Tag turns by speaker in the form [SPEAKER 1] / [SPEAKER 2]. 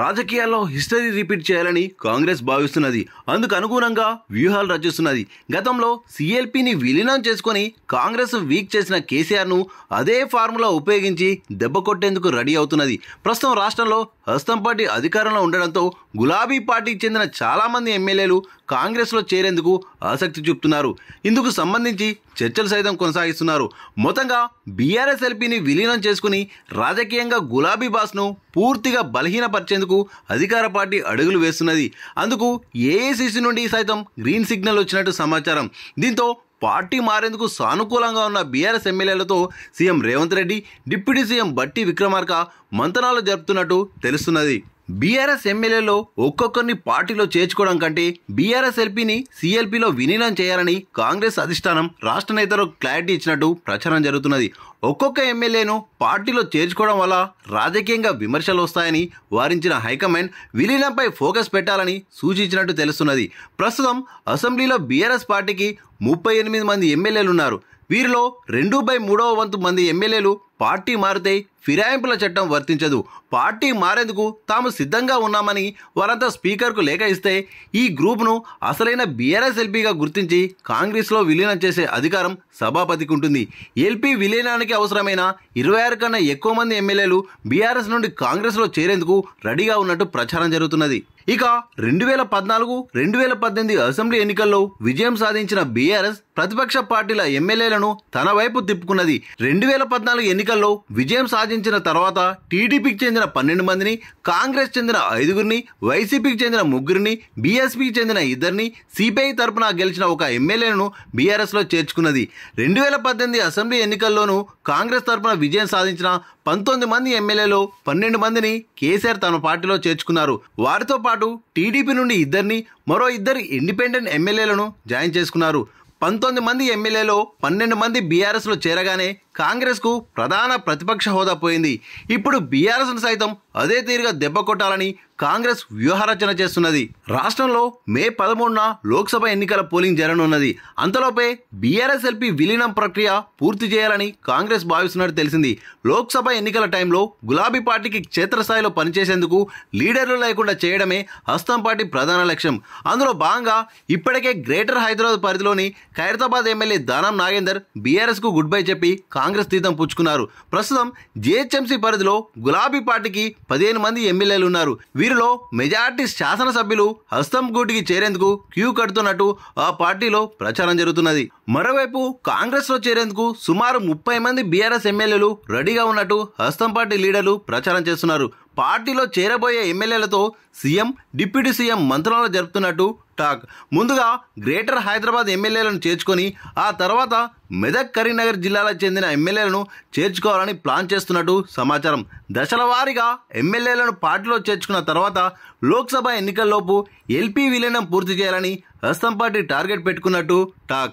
[SPEAKER 1] రాజకీయాల్లో history repeat చేయాలని కాంగ్రెస్ భావిస్తున్నది అందుకు అనుగుణంగా వ్యూహాలు రచిస్తున్నది గతంలో సిఎల్పిని విలీనం చేసుకుని కాంగ్రెస్ వీక్ చేసిన కేసీఆర్ను అదే ఫార్ములా ఉపయోగించి దెబ్బ కొట్టేందుకు రెడీ అవుతున్నది ప్రస్తుతం రాష్ట్రంలో హస్తం పార్టీ అధికారంలో ఉండడంతో గులాబీ పార్టీకి చెందిన చాలామంది ఎమ్మెల్యేలు కాంగ్రెస్లో చేరేందుకు ఆసక్తి చూపుతున్నారు ఇందుకు సంబంధించి చర్చలు సైతం కొనసాగిస్తున్నారు మొత్తంగా బీఆర్ఎస్ విలీనం చేసుకుని రాజకీయంగా గులాబీ బాస్ను పూర్తిగా బలహీనపరిచే మార్చేందుకు అధికార పార్టీ అడుగులు వేస్తున్నది అందుకు ఏఐసిసి నుండి సైతం గ్రీన్ సిగ్నల్ వచ్చినట్టు సమాచారం దీంతో పార్టీ మారేందుకు సానుకూలంగా ఉన్న బీఆర్ఎస్ ఎమ్మెల్యేలతో CM Revanth Reddy deputy CM Bhatti Vikramarka మంతనాలు జరుపుతున్నట్టు తెలుస్తున్నది బీఆర్ఎస్ ఎమ్మెల్యేలో ఒక్కొక్కరిని పార్టీలో చేర్చుకోవడం కంటే బీఆర్ఎస్ ఎల్పీని సీఎల్పీలో విలీనం చేయాలని కాంగ్రెస్ అధిష్టానం రాష్ట్ర నేతలు క్లారిటీ ఇచ్చినట్టు ప్రచారం జరుగుతున్నది ఒక్కొక్క ఎమ్మెల్యేను పార్టీలో చేర్చుకోవడం వల్ల రాజకీయంగా విమర్శలు వస్తాయని వారించిన హైకమాండ్ విలీనంపై ఫోకస్ పెట్టాలని సూచించినట్టు తెలుస్తున్నది ప్రస్తుతం అసెంబ్లీలో బీఆర్ఎస్ పార్టీకి ముప్పై ఎనిమిది మంది ఎమ్మెల్యేలు ఉన్నారు వీరిలో రెండు బై మూడవ వంతు మంది ఎమ్మెల్యేలు పార్టీ మారితే ఫిరాయింపుల చట్టం వర్తించదు పార్టీ మారేందుకు తాము సిద్ధంగా ఉన్నామని వారంతా స్పీకర్కు లేఖ ఇస్తే ఈ గ్రూప్ను అసలైన బీఆర్ఎస్ ఎల్పీగా గుర్తించి కాంగ్రెస్లో విలీనం చేసే అధికారం సభాపతికి ఉంటుంది ఎల్పీ విలీనానికి అవసరమైన ఇరవై ఆరు కన్నా ఎక్కువ మంది ఎమ్మెల్యేలు బీఆర్ఎస్ నుండి కాంగ్రెస్లో చేరేందుకు రెడీగా ఉన్నట్టు ప్రచారం జరుగుతున్నది ఇక రెండు వేల పద్నాలుగు రెండు వేల పద్దెనిమిది అసెంబ్లీ ఎన్నికల్లో విజయం సాధించిన బీఆర్ఎస్ ప్రతిపక్ష పార్టీల ఎమ్మెల్యేలను తన వైపు తిప్పుకున్నది రెండు వేల పద్నాలుగు ఎన్నికల్లో విజయం సాధించిన తర్వాత టీడీపీకి చెందిన పన్నెండు మందిని కాంగ్రెస్ చెందిన ఐదుగురిని వైసీపీకి చెందిన ముగ్గురిని బీఎస్పీకి చెందిన ఇద్దరిని సిపిఐ తరపున గెలిచిన ఒక ఎమ్మెల్యేను బీఆర్ఎస్లో చేర్చుకున్నది రెండు వేల పద్దెనిమిది అసెంబ్లీ ఎన్నికల్లోనూ కాంగ్రెస్ తరపున విజయం సాధించిన పంతొమ్మిది మంది ఎమ్మెల్యేలు పన్నెండు మందిని కేసీఆర్ తమ పార్టీలో చేర్చుకున్నారు వారితో పాటు పాటు టీడీపీ నుండి ఇద్దరిని మరో ఇద్దరు ఇండిపెండెంట్ ఎమ్మెల్యేలను జాయిన్ చేసుకున్నారు పంతొమ్మిది మంది ఎమ్మెల్యేలో పన్నెండు మంది బీఆర్ఎస్లో చేరగానే కాంగ్రెస్కు ప్రధాన ప్రతిపక్ష హోదా పోయింది ఇప్పుడు బీఆర్ఎస్ను సైతం అదే తీరుగా దెబ్బ కొట్టాలని కాంగ్రెస్ వ్యూహరచన చేస్తున్నది రాష్ట్రంలో మే పదమూడున లోక్సభ ఎన్నికల పోలింగ్ జరగనున్నది అంతలోపే బీఆర్ఎస్ ఎల్పీ విలీనం ప్రక్రియ పూర్తి చేయాలని కాంగ్రెస్ భావిస్తున్నట్టు తెలిసింది లోక్సభ ఎన్నికల టైంలో గులాబీ పార్టీకి క్షేత్రస్థాయిలో పనిచేసేందుకు లీడర్లు లేకుండా చేయడమే హస్తం పార్టీ ప్రధాన లక్ష్యం అందులో భాగంగా ఇప్పటికే గ్రేటర్ హైదరాబాద్ పరిధిలోని ఖైరతాబాద్ ఎమ్మెల్యే దానం నాగేందర్ బీఆర్ఎస్కు గుడ్ బై చెప్పి కాంగ్రెస్ తీర్థం పుచ్చుకున్నారు ప్రస్తుతం జిహెచ్ఎంసీ పరిధిలో గులాబీ పార్టీకి పదిహేను మంది ఎమ్మెల్యేలు ఉన్నారు వీరిలో మెజార్టీ శాసనసభ్యులు గూటికి చేరేందుకు క్యూ కడుతున్నట్టు ఆ పార్టీలో ప్రచారం జరుగుతున్నది మరోవైపు కాంగ్రెస్లో చేరేందుకు సుమారు ముప్పై మంది బీఆర్ఎస్ ఎమ్మెల్యేలు రెడీగా ఉన్నట్టు హస్తం పార్టీ లీడర్లు ప్రచారం చేస్తున్నారు పార్టీలో చేరబోయే ఎమ్మెల్యేలతో సీఎం డిప్యూటీ సీఎం మంత్రాలు జరుపుతున్నట్టు టాక్ ముందుగా గ్రేటర్ హైదరాబాద్ ఎమ్మెల్యేలను చేర్చుకొని ఆ తర్వాత మెదక్ కరీంనగర్ జిల్లాలకు చెందిన ఎమ్మెల్యేలను చేర్చుకోవాలని ప్లాన్ చేస్తున్నట్టు సమాచారం దశల వారీగా ఎమ్మెల్యేలను పార్టీలో చేర్చుకున్న తర్వాత లోక్సభ ఎన్నికల్లోపు ఎల్పీ విలీనం పూర్తి చేయాలని హస్తం పార్టీ టార్గెట్ పెట్టుకున్నట్టు టాక్